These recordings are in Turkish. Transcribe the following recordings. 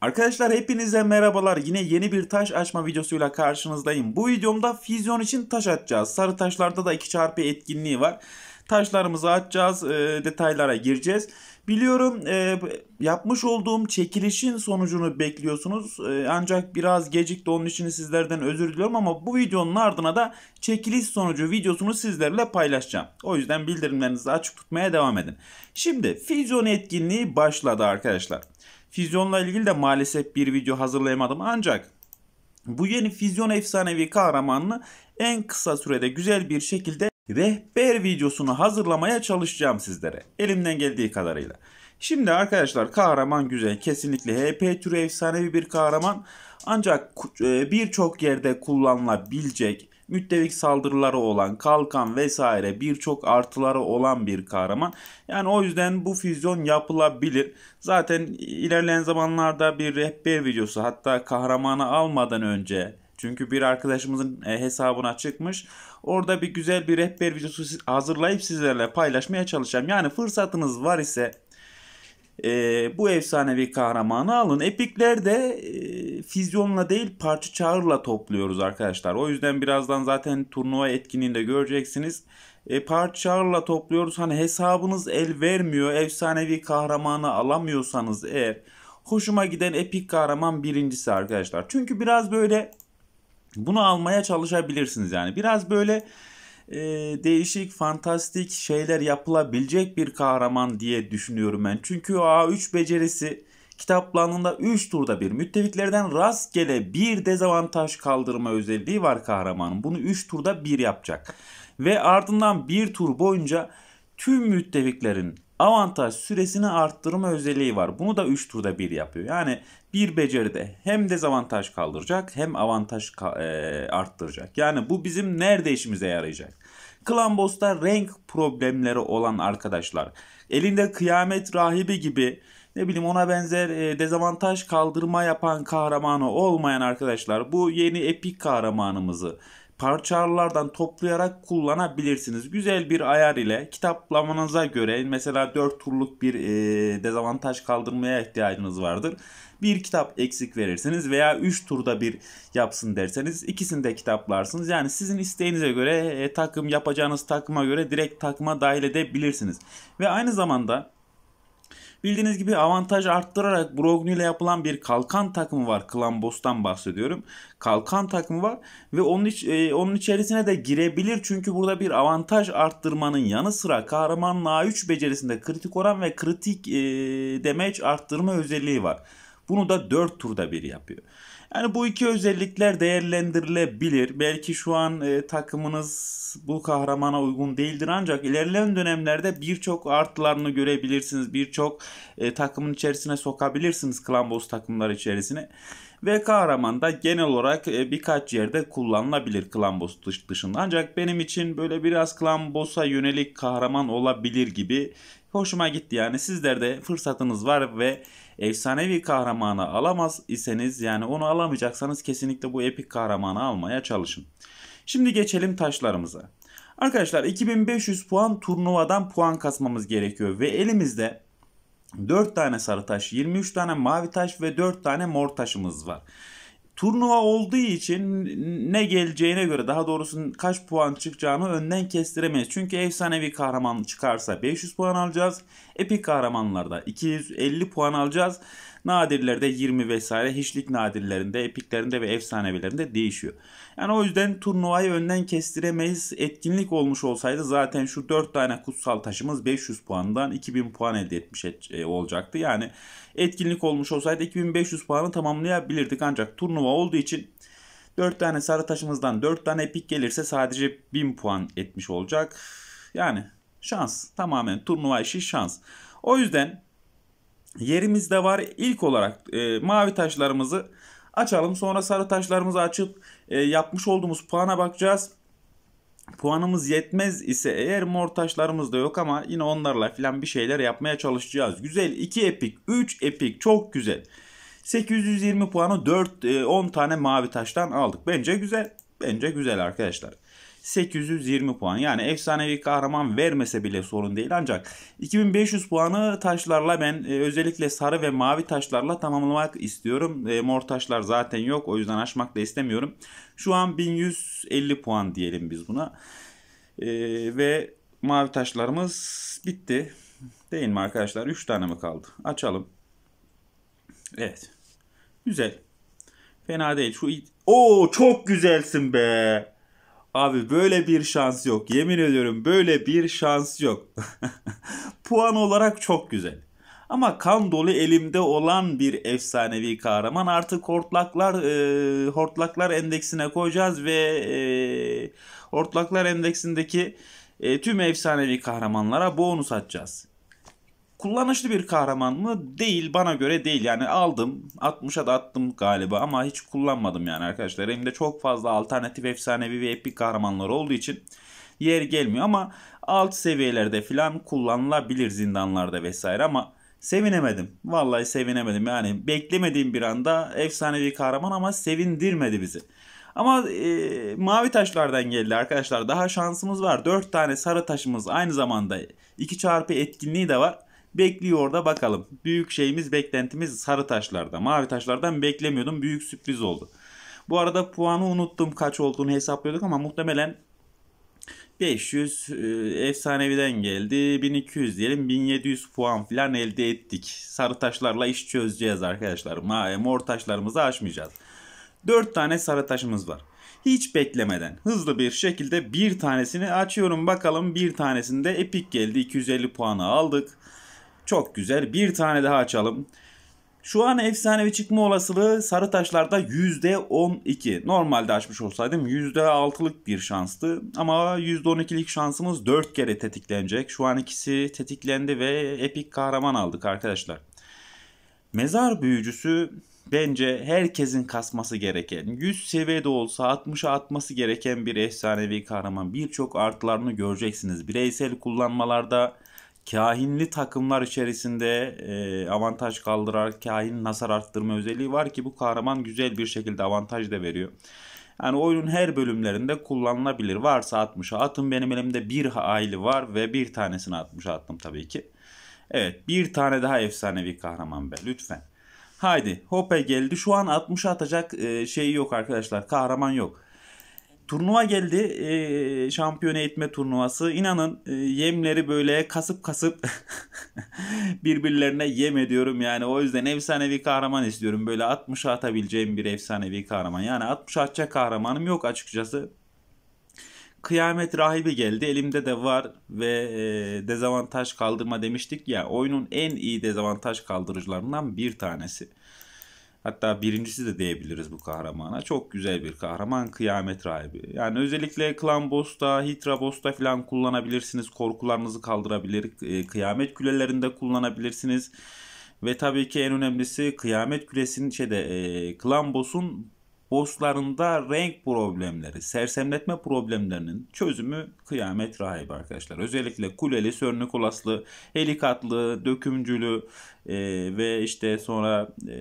Arkadaşlar hepinize merhabalar. Yine yeni bir taş açma videosuyla karşınızdayım. Bu videomda fizyon için taş atacağız. Sarı taşlarda da 2x etkinliği var. Taşlarımızı atacağız, e, detaylara gireceğiz. Biliyorum e, yapmış olduğum çekilişin sonucunu bekliyorsunuz. E, ancak biraz gecikti onun için sizlerden özür diliyorum ama bu videonun ardına da çekiliş sonucu videosunu sizlerle paylaşacağım. O yüzden bildirimlerinizi açık tutmaya devam edin. Şimdi fizyon etkinliği başladı arkadaşlar. Fizyonla ilgili de maalesef bir video hazırlayamadım ancak bu yeni Fizyon efsanevi kahramanını en kısa sürede güzel bir şekilde rehber videosunu hazırlamaya çalışacağım sizlere. Elimden geldiği kadarıyla. Şimdi arkadaşlar kahraman güzel. Kesinlikle HP türü efsanevi bir kahraman. Ancak e, birçok yerde kullanılabilecek müttefik saldırıları olan kalkan vesaire birçok artıları olan bir kahraman. Yani o yüzden bu füzyon yapılabilir. Zaten ilerleyen zamanlarda bir rehber videosu hatta kahramanı almadan önce çünkü bir arkadaşımızın e, hesabına çıkmış. Orada bir güzel bir rehber videosu hazırlayıp sizlerle paylaşmaya çalışacağım. Yani fırsatınız var ise e, bu efsanevi kahramanı alın. Epiklerde e, fizyonla değil parça çağırla topluyoruz arkadaşlar. O yüzden birazdan zaten turnuva etkinliğinde göreceksiniz. E, çağırla topluyoruz. Hani hesabınız el vermiyor. Efsanevi kahramanı alamıyorsanız eğer hoşuma giden epik kahraman birincisi arkadaşlar. Çünkü biraz böyle bunu almaya çalışabilirsiniz yani. Biraz böyle e, değişik fantastik şeyler yapılabilecek bir kahraman diye düşünüyorum ben. Çünkü A3 becerisi kitaplarında 3 turda bir müttefiklerden rastgele bir dezavantaj kaldırma özelliği var kahramanın. Bunu 3 turda bir yapacak. Ve ardından bir tur boyunca tüm müttefiklerin avantaj süresini arttırma özelliği var. Bunu da 3 turda bir yapıyor. Yani bir beceride hem dezavantaj kaldıracak hem avantaj ka- e- arttıracak. Yani bu bizim nerede işimize yarayacak? Klan Boss'ta renk problemleri olan arkadaşlar elinde kıyamet rahibi gibi ne bileyim ona benzer e, dezavantaj kaldırma yapan kahramanı olmayan arkadaşlar bu yeni epik kahramanımızı parçalardan toplayarak kullanabilirsiniz. Güzel bir ayar ile kitaplamanıza göre mesela 4 turluk bir e, dezavantaj kaldırmaya ihtiyacınız vardır. Bir kitap eksik verirsiniz veya 3 turda bir yapsın derseniz ikisini de kitaplarsınız. Yani sizin isteğinize göre e, takım yapacağınız takıma göre direkt takıma dahil edebilirsiniz. Ve aynı zamanda Bildiğiniz gibi avantaj arttırarak Brogni ile yapılan bir kalkan takımı var. Klan Boss'tan bahsediyorum. Kalkan takımı var ve onun, iç, e, onun içerisine de girebilir. Çünkü burada bir avantaj arttırmanın yanı sıra kahramanın A3 becerisinde kritik oran ve kritik e, damage arttırma özelliği var. Bunu da 4 turda bir yapıyor. Yani bu iki özellikler değerlendirilebilir. Belki şu an e, takımınız bu kahramana uygun değildir ancak ilerleyen dönemlerde birçok artılarını görebilirsiniz. Birçok e, takımın içerisine sokabilirsiniz Klambos takımlar içerisine ve kahraman da genel olarak e, birkaç yerde kullanılabilir klan boss dışında. Ancak benim için böyle biraz klan yönelik kahraman olabilir gibi hoşuma gitti. Yani sizlerde fırsatınız var ve efsanevi kahramanı alamaz iseniz yani onu alamayacaksanız kesinlikle bu epik kahramanı almaya çalışın. Şimdi geçelim taşlarımıza. Arkadaşlar 2500 puan turnuvadan puan kasmamız gerekiyor ve elimizde 4 tane sarı taş, 23 tane mavi taş ve 4 tane mor taşımız var. Turnuva olduğu için ne geleceğine göre daha doğrusu kaç puan çıkacağını önden kestiremeyiz. Çünkü efsanevi kahraman çıkarsa 500 puan alacağız. Epik kahramanlarda 250 puan alacağız. Nadirlerde 20 vesaire hiçlik nadirlerinde, epiklerinde ve efsanevilerinde değişiyor. Yani o yüzden turnuvayı önden kestiremeyiz. Etkinlik olmuş olsaydı zaten şu 4 tane kutsal taşımız 500 puandan 2000 puan elde etmiş et, e, olacaktı. Yani etkinlik olmuş olsaydı 2500 puanı tamamlayabilirdik ancak turnuva olduğu için 4 tane sarı taşımızdan 4 tane epik gelirse sadece 1000 puan etmiş olacak. Yani şans tamamen turnuva işi şans. O yüzden yerimizde var. İlk olarak e, mavi taşlarımızı açalım. Sonra sarı taşlarımızı açıp e, yapmış olduğumuz puana bakacağız. Puanımız yetmez ise eğer mor taşlarımız da yok ama yine onlarla filan bir şeyler yapmaya çalışacağız. Güzel 2 epik 3 epik çok güzel. 820 puanı 4 10 e, tane mavi taştan aldık. Bence güzel. Bence güzel arkadaşlar. 820 puan. Yani efsanevi kahraman vermese bile sorun değil. Ancak 2500 puanı taşlarla ben e, özellikle sarı ve mavi taşlarla tamamlamak istiyorum. E, mor taşlar zaten yok. O yüzden açmak da istemiyorum. Şu an 1150 puan diyelim biz buna. E, ve mavi taşlarımız bitti. Değil mi arkadaşlar? 3 tane mi kaldı? Açalım. Evet. Güzel. Fena değil. Şu o çok güzelsin be. Abi böyle bir şans yok. Yemin ediyorum böyle bir şans yok. Puan olarak çok güzel. Ama kan dolu elimde olan bir efsanevi kahraman artık hortlaklar e, hortlaklar endeksine koyacağız ve e, hortlaklar endeksindeki e, tüm efsanevi kahramanlara bonus atacağız. Kullanışlı bir kahraman mı? Değil bana göre değil. Yani aldım 60'a da attım galiba ama hiç kullanmadım yani arkadaşlar. Hem de çok fazla alternatif efsanevi ve epik kahramanlar olduğu için yer gelmiyor ama alt seviyelerde filan kullanılabilir zindanlarda vesaire ama sevinemedim. Vallahi sevinemedim. Yani beklemediğim bir anda efsanevi kahraman ama sevindirmedi bizi. Ama e, mavi taşlardan geldi arkadaşlar. Daha şansımız var. 4 tane sarı taşımız aynı zamanda 2 çarpı etkinliği de var. Bekliyor da bakalım. Büyük şeyimiz beklentimiz sarı taşlarda. Mavi taşlardan beklemiyordum. Büyük sürpriz oldu. Bu arada puanı unuttum kaç olduğunu hesaplıyorduk ama muhtemelen 500 e, efsaneviden geldi. 1200 diyelim 1700 puan falan elde ettik. Sarı taşlarla iş çözeceğiz arkadaşlar. E, mor taşlarımızı açmayacağız. 4 tane sarı taşımız var. Hiç beklemeden hızlı bir şekilde bir tanesini açıyorum bakalım bir tanesinde epik geldi 250 puanı aldık. Çok güzel. Bir tane daha açalım. Şu an efsanevi çıkma olasılığı sarı taşlarda %12. Normalde açmış olsaydım %6'lık bir şanstı. Ama %12'lik şansımız 4 kere tetiklenecek. Şu an ikisi tetiklendi ve epik kahraman aldık arkadaşlar. Mezar büyücüsü bence herkesin kasması gereken, 100 seviyede olsa 60'a atması gereken bir efsanevi kahraman. Birçok artılarını göreceksiniz. Bireysel kullanmalarda kahinli takımlar içerisinde e, avantaj kaldırar, kahin Nasar arttırma özelliği var ki bu kahraman güzel bir şekilde avantaj da veriyor. Yani oyunun her bölümlerinde kullanılabilir. Varsa 60'a atın. Benim elimde bir aile var ve bir tanesini 60'a attım tabii ki. Evet bir tane daha efsanevi kahraman be lütfen. Haydi Hope geldi. Şu an 60'a atacak e, şey yok arkadaşlar. Kahraman yok. Turnuva geldi. E, şampiyon eğitme turnuvası. İnanın e, yemleri böyle kasıp kasıp birbirlerine yem ediyorum. Yani o yüzden efsanevi kahraman istiyorum. Böyle 60'a atabileceğim bir efsanevi kahraman. Yani 60'a atacak kahramanım yok açıkçası. Kıyamet rahibi geldi. Elimde de var ve e, dezavantaj kaldırma demiştik ya. Oyunun en iyi dezavantaj kaldırıcılarından bir tanesi. Hatta birincisi de diyebiliriz bu kahramana. Çok güzel bir kahraman kıyamet rahibi. Yani özellikle Klan Boss'ta, Hitra Boss'ta falan kullanabilirsiniz. Korkularınızı kaldırabilir. E, kıyamet külelerinde kullanabilirsiniz. Ve tabii ki en önemlisi kıyamet küresinin şeyde e, Klan Boss'un bosslarında renk problemleri, sersemletme problemlerinin çözümü kıyamet rahibi arkadaşlar. Özellikle kuleli, sörnük olaslı, helikatlı, dökümcülü e, ve işte sonra e,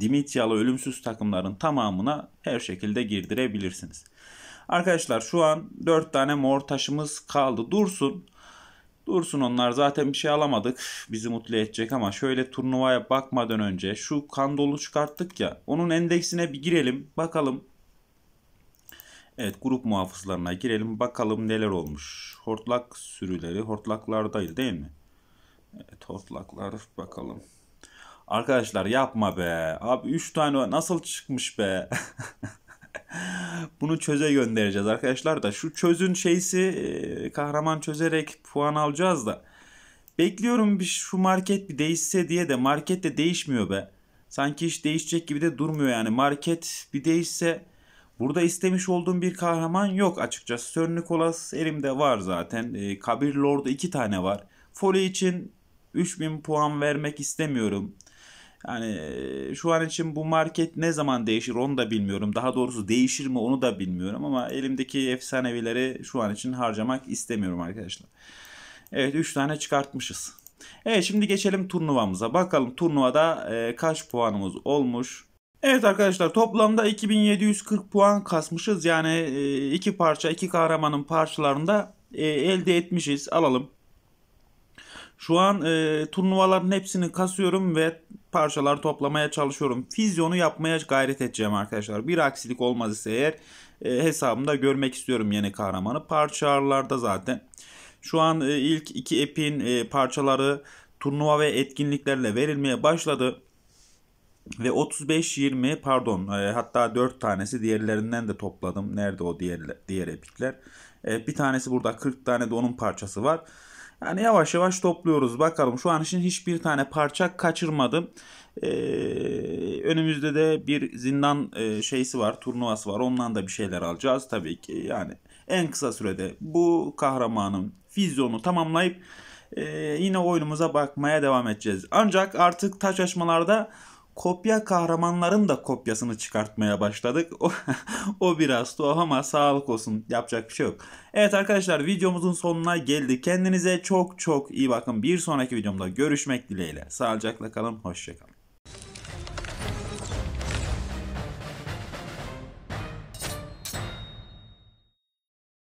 Dimityalı ölümsüz takımların tamamına her şekilde girdirebilirsiniz. Arkadaşlar şu an 4 tane mor taşımız kaldı. Dursun Dursun onlar zaten bir şey alamadık. Bizi mutlu edecek ama şöyle turnuvaya bakmadan önce şu kan dolu çıkarttık ya. Onun endeksine bir girelim bakalım. Evet grup muhafızlarına girelim bakalım neler olmuş. Hortlak sürüleri hortlaklardaydı değil mi? Evet hortlaklar bakalım. Arkadaşlar yapma be. Abi 3 tane nasıl çıkmış be. Bunu çöze göndereceğiz arkadaşlar da. Şu çözün şeysi e, kahraman çözerek puan alacağız da. Bekliyorum bir şu market bir değişse diye de market de değişmiyor be. Sanki hiç değişecek gibi de durmuyor yani. Market bir değişse burada istemiş olduğum bir kahraman yok açıkçası. Sir Nicholas elimde var zaten. E, Kabir Lord'u iki tane var. Foley için 3000 puan vermek istemiyorum. Yani şu an için bu market ne zaman değişir onu da bilmiyorum. Daha doğrusu değişir mi onu da bilmiyorum ama elimdeki efsanevileri şu an için harcamak istemiyorum arkadaşlar. Evet 3 tane çıkartmışız. Evet şimdi geçelim turnuvamıza. Bakalım turnuvada e, kaç puanımız olmuş. Evet arkadaşlar toplamda 2740 puan kasmışız. Yani e, iki parça iki kahramanın parçalarında e, elde etmişiz. Alalım. Şu an e, turnuvaların hepsini kasıyorum ve parçalar toplamaya çalışıyorum. Fizyonu yapmaya gayret edeceğim arkadaşlar. Bir aksilik olmaz ise eğer e, hesabımda görmek istiyorum yeni kahramanı. Parçalarda zaten. Şu an e, ilk iki epin e, parçaları turnuva ve etkinliklerle verilmeye başladı. Ve 35-20 pardon e, hatta 4 tanesi diğerlerinden de topladım. Nerede o diğer, diğer epikler? E, bir tanesi burada 40 tane de onun parçası var. Yani yavaş yavaş topluyoruz bakalım. Şu an için hiçbir tane parça kaçırmadım. Ee, önümüzde de bir zindan e, şeysi var, turnuvası var. Ondan da bir şeyler alacağız tabii ki. Yani en kısa sürede bu kahramanın vizyonu tamamlayıp e, yine oyunumuza bakmaya devam edeceğiz. Ancak artık taş açmalarda kopya kahramanların da kopyasını çıkartmaya başladık. O, o biraz tuhaf ama sağlık olsun. Yapacak bir şey yok. Evet arkadaşlar videomuzun sonuna geldik. Kendinize çok çok iyi bakın. Bir sonraki videomda görüşmek dileğiyle. Sağlıcakla kalın. Hoşçakalın.